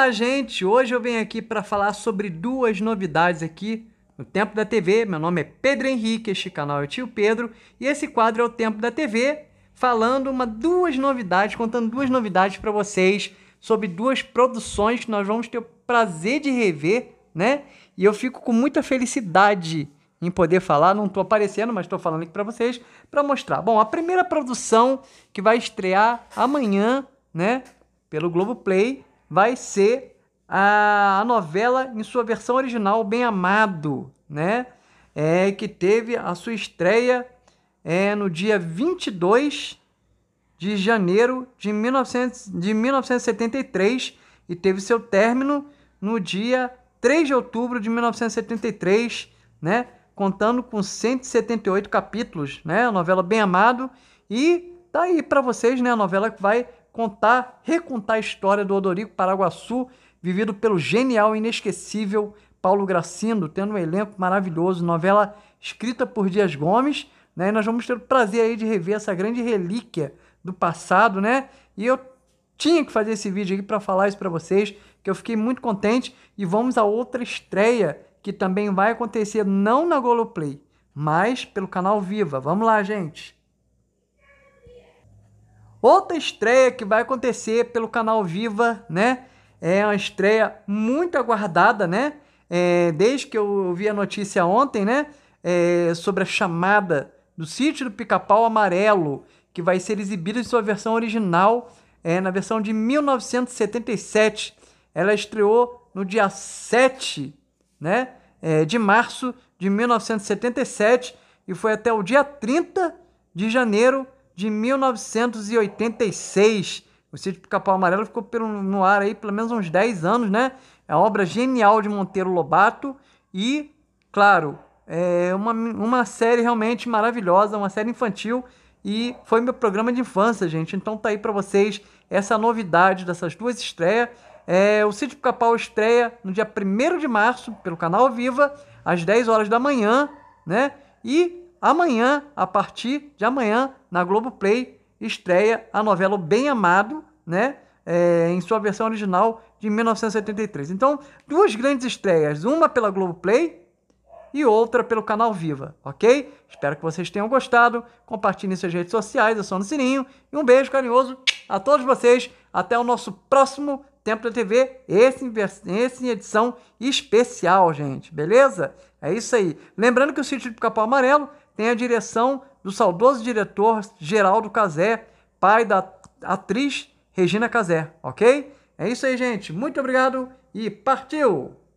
Olá, gente! Hoje eu venho aqui para falar sobre duas novidades aqui no Tempo da TV. Meu nome é Pedro Henrique, este canal é o Tio Pedro, e esse quadro é o Tempo da TV, falando uma duas novidades, contando duas novidades para vocês sobre duas produções que nós vamos ter o prazer de rever, né? E eu fico com muita felicidade em poder falar, não estou aparecendo, mas estou falando aqui para vocês para mostrar. Bom, a primeira produção que vai estrear amanhã, né, pelo Globo Play vai ser a, a novela em sua versão original, Bem Amado, né? É, que teve a sua estreia é, no dia 22 de janeiro de, 1900, de 1973 e teve seu término no dia 3 de outubro de 1973, né? Contando com 178 capítulos, né? A novela Bem Amado e tá aí para vocês, né? A novela que vai contar, recontar a história do Odorico Paraguaçu, vivido pelo genial e inesquecível Paulo Gracindo, tendo um elenco maravilhoso, novela escrita por Dias Gomes, né? E nós vamos ter o prazer aí de rever essa grande relíquia do passado, né? E eu tinha que fazer esse vídeo aqui para falar isso para vocês, que eu fiquei muito contente e vamos a outra estreia que também vai acontecer não na Globoplay, mas pelo canal Viva. Vamos lá, gente. Outra estreia que vai acontecer pelo canal Viva, né? É uma estreia muito aguardada, né? É, desde que eu vi a notícia ontem, né? É, sobre a chamada do sítio do Pica-Pau Amarelo, que vai ser exibida em sua versão original, é, na versão de 1977. Ela estreou no dia 7 né, é, de março de 1977 e foi até o dia 30 de janeiro de 1986. O Sítio Pica-Pau Amarelo ficou no ar aí pelo menos uns 10 anos, né? É uma obra genial de Monteiro Lobato e, claro, é uma, uma série realmente maravilhosa, uma série infantil e foi meu programa de infância, gente. Então tá aí para vocês essa novidade dessas duas estreias. É, o Sítio Pica-Pau estreia no dia 1 de março pelo canal Viva, às 10 horas da manhã, né? E amanhã, a partir de amanhã, na Globoplay, estreia a novela o Bem Amado, né? É, em sua versão original de 1973. Então, duas grandes estreias, uma pela Globoplay e outra pelo canal Viva, ok? Espero que vocês tenham gostado. Compartilhem suas redes sociais, acionem o sininho. E um beijo carinhoso a todos vocês. Até o nosso próximo Tempo da TV, esse, esse em edição especial, gente, beleza? É isso aí. Lembrando que o sítio do Capão Amarelo tem a direção do saudoso diretor Geraldo Cazé, pai da atriz Regina Casé, ok? É isso aí, gente. Muito obrigado e partiu!